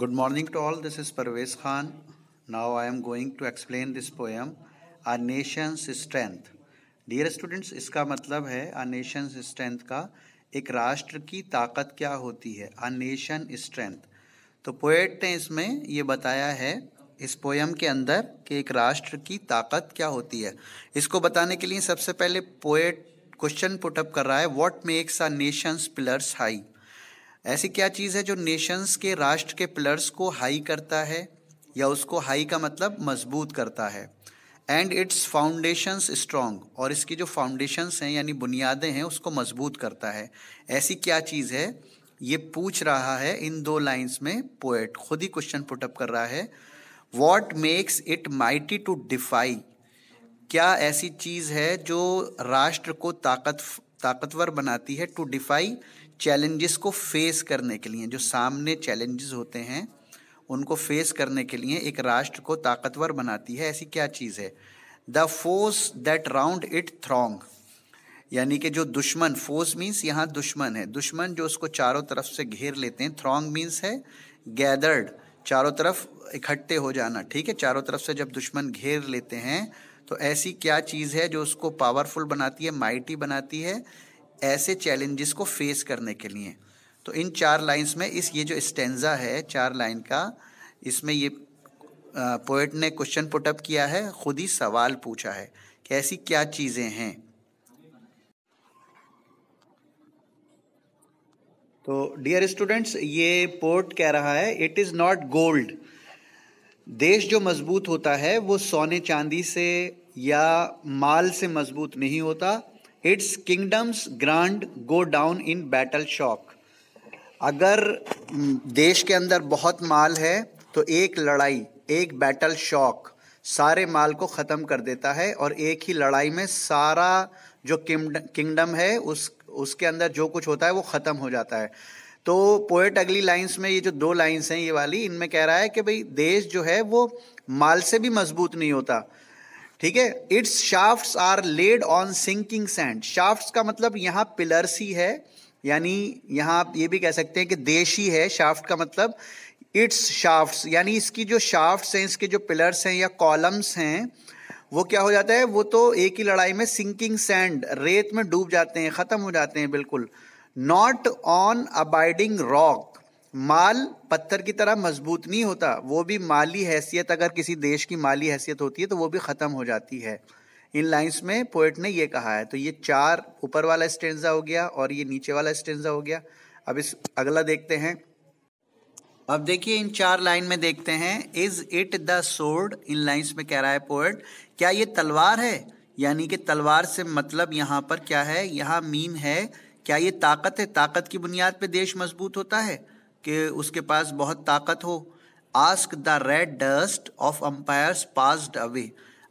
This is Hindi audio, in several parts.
Good morning to all. This is Parvez Khan. Now I am going to explain this poem, A Nation's Strength. Dear students, इसका मतलब है A Nation's Strength का एक राष्ट्र की ताकत क्या होती है A Nation Strength. तो पोएट ने इसमें ये बताया है इस पोयम के अंदर कि एक राष्ट्र की ताकत क्या होती है इसको बताने के लिए सबसे पहले पोएट क्वेश्चन पुटअप कर रहा है what makes a nation's pillars high ऐसी क्या चीज़ है जो नेशंस के राष्ट्र के पिलर्स को हाई करता है या उसको हाई का मतलब मजबूत करता है एंड इट्स फाउंडेशंस स्ट्रॉन्ग और इसकी जो फाउंडेशंस हैं यानी बुनियादें हैं उसको मजबूत करता है ऐसी क्या चीज़ है ये पूछ रहा है इन दो लाइंस में पोएट खुद ही क्वेश्चन पुटअप कर रहा है what makes it mighty to defy क्या ऐसी चीज़ है जो राष्ट्र को ताकत ताकतवर बनाती है टू डिफाई चैलेंजेस को फेस करने के लिए जो सामने चैलेंजेस होते हैं उनको फेस करने के लिए एक राष्ट्र को ताकतवर बनाती है ऐसी क्या चीज़ है the force that round it throng यानी कि जो दुश्मन फोर्स मीन्स यहाँ दुश्मन है दुश्मन जो उसको चारों तरफ से घेर लेते हैं थ्रोंग मीन्स है गैदर्ड चारों तरफ इकट्ठे हो जाना ठीक है चारों तरफ से जब दुश्मन घेर लेते हैं तो ऐसी क्या चीज़ है जो उसको पावरफुल बनाती है माइटी बनाती है ऐसे चैलेंजेस को फेस करने के लिए तो इन चार लाइंस में इस ये जो स्टेंजा है चार लाइन का इसमें ये पोइट ने क्वेश्चन पुटअप किया है खुद ही सवाल पूछा है कि ऐसी क्या चीज़ें हैं तो डियर स्टूडेंट्स ये पोर्ट कह रहा है इट इज़ नॉट गोल्ड देश जो मजबूत होता है वो सोने चांदी से या माल से मजबूत नहीं होता its kingdoms grand go down in battle shock अगर हम्म, देश के अंदर बहुत माल है तो एक लड़ाई एक बैटल शॉक सारे माल को ख़त्म कर देता है और एक ही लड़ाई में सारा जो किंगडम है उस उसके अंदर जो कुछ होता है वो ख़त्म हो जाता है तो पोएट अगली लाइंस में ये जो दो लाइंस हैं ये वाली इनमें कह रहा है कि भाई देश जो है वो माल से भी मजबूत नहीं होता ठीक है it's shaft are laid on sinking sand shaft का मतलब यहाँ ही है यानी यहाँ आप ये भी कह सकते हैं कि देशी है शाफ्ट का मतलब इट्स शाफ्ट यानी इसकी जो शाफ्ट्स हैं इसके जो पिलर्स हैं या कॉलम्स हैं वो क्या हो जाता है वो तो एक ही लड़ाई में सिंकिंग सैंड रेत में डूब जाते हैं ख़त्म हो जाते हैं बिल्कुल नॉट ऑन अबाइडिंग रॉक माल पत्थर की तरह मजबूत नहीं होता वो भी माली हैसियत अगर किसी देश की माली हैसियत होती है तो वो भी ख़त्म हो जाती है इन लाइंस में पोइट ने ये कहा है तो ये चार ऊपर वाला स्टेंजा हो गया और ये नीचे वाला स्टेंजा हो गया अब इस अगला देखते हैं अब देखिए इन चार लाइन में देखते हैं is it the sword in lines में कह रहा है पोएट क्या ये तलवार है यानी कि तलवार से मतलब यहाँ पर क्या है यहाँ मीन है क्या ये ताकत है ताकत की बुनियाद पे देश मजबूत होता है कि उसके पास बहुत ताकत हो ask the red dust of empires passed away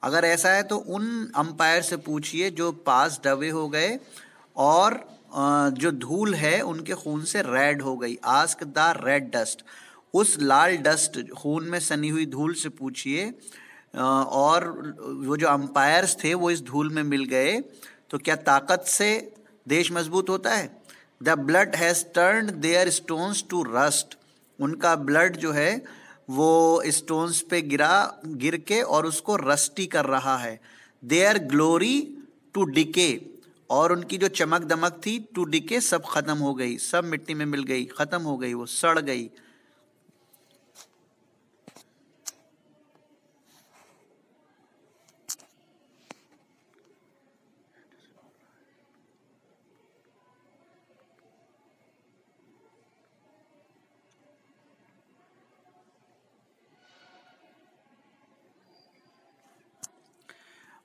अगर ऐसा है तो उन अम्पायर से पूछिए जो पास्ड अवे हो गए और जो धूल है उनके खून से रेड हो गई आस्क द रेड डस्ट उस लाल डस्ट खून में सनी हुई धूल से पूछिए और वो जो अम्पायर्स थे वो इस धूल में मिल गए तो क्या ताकत से देश मजबूत होता है the blood has turn their stones to rust उनका ब्लड जो है वो स्टोन्स पे गिरा गिर के और उसको रस्टी कर रहा है देयर ग्लोरी टू डिके और उनकी जो चमक दमक थी टू डिके सब ख़त्म हो गई सब मिट्टी में मिल गई ख़त्म हो गई वो सड़ गई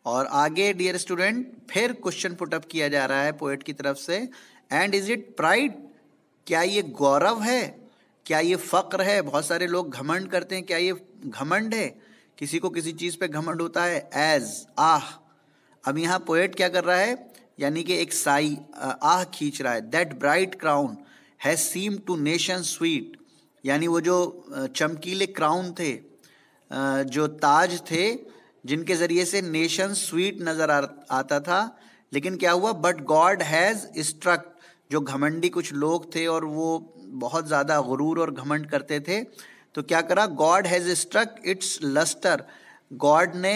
और आगे डियर स्टूडेंट फिर क्वेश्चन पुटअप किया जा रहा है पोएट की तरफ से एंड इज इट प्राइड क्या ये गौरव है क्या ये फ़क्र है बहुत सारे लोग घमंड करते हैं क्या ये घमंड है किसी को किसी चीज़ पे घमंड होता है एज आह अब यहाँ पोएट क्या कर रहा है यानी कि एक साई आह खींच रहा है that bright crown has seem to nation sweet यानी वो जो चमकीले क्राउन थे जो ताज थे जिनके ज़रिए से नेशन स्वीट नज़र आता था लेकिन क्या हुआ बट गॉड हैज़ स्ट्रक जो घमंडी कुछ लोग थे और वो बहुत ज़्यादा गुरूर और घमंड करते थे तो क्या करा God has struck its lustre God ने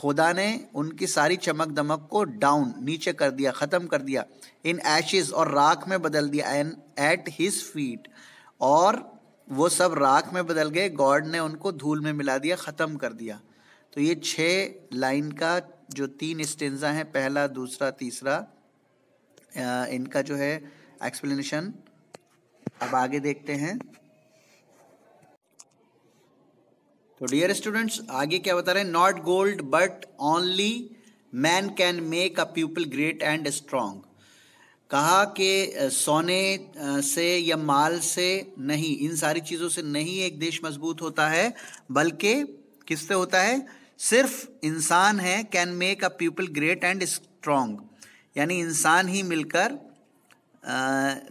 खुदा ने उनकी सारी चमक दमक को डाउन नीचे कर दिया ख़त्म कर दिया इन एशेस और राख में बदल दिया एन एट हिज फीट और वो सब राख में बदल गए गॉड ने उनको धूल में मिला दिया ख़त्म कर दिया तो ये छः लाइन का जो तीन स्टेंजा हैं पहला दूसरा तीसरा इनका जो है एक्सप्लेनेशन अब आगे देखते हैं तो डियर स्टूडेंट्स आगे क्या बता रहे हैं not gold but only man can make a people great and strong कहा कि सोने से या माल से नहीं इन सारी चीज़ों से नहीं एक देश मजबूत होता है बल्कि किससे होता है सिर्फ इंसान है can make a people great and strong यानी इंसान ही मिलकर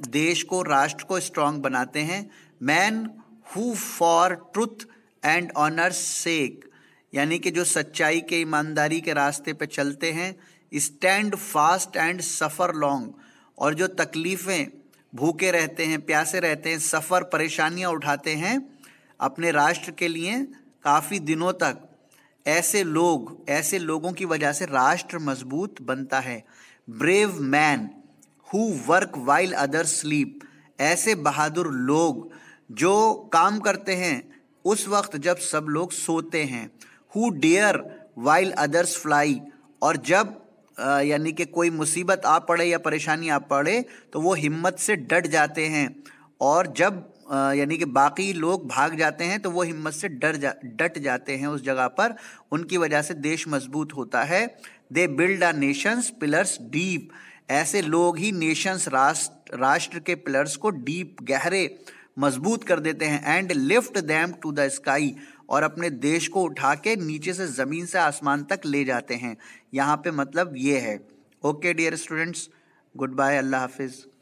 देश को राष्ट्र को स्ट्रांग बनाते हैं man who for truth and honour sake यानी कि जो सच्चाई के ईमानदारी के रास्ते पर चलते हैं stand fast and suffer long और जो तकलीफ़ें भूखे रहते हैं प्यासे रहते हैं सफ़र परेशानियाँ उठाते हैं अपने राष्ट्र के लिए काफ़ी दिनों तक ऐसे लोग ऐसे लोगों की वजह से राष्ट्र मजबूत बनता है brave man who work while other sleep ऐसे बहादुर लोग जो काम करते हैं उस वक्त जब सब लोग सोते हैं who dare while others fly और जब यानी कि कोई मुसीबत आ पड़े या परेशानी आ पड़े तो वो हिम्मत से डट जाते हैं और जब यानी कि बाकी लोग भाग जाते हैं तो वो हिम्मत से डर जा डट जाते हैं उस जगह पर उनकी वजह से देश मजबूत होता है they build a nation's pillars deep ऐसे लोग ही नेशंस राष्ट्र राष्ट्र के पिलर्स को डीप गहरे मजबूत कर देते हैं and lift them to the sky और अपने देश को उठा के नीचे से ज़मीन से आसमान तक ले जाते हैं यहाँ पे मतलब ये है okay dear students goodbye अल्लाह हाफिज़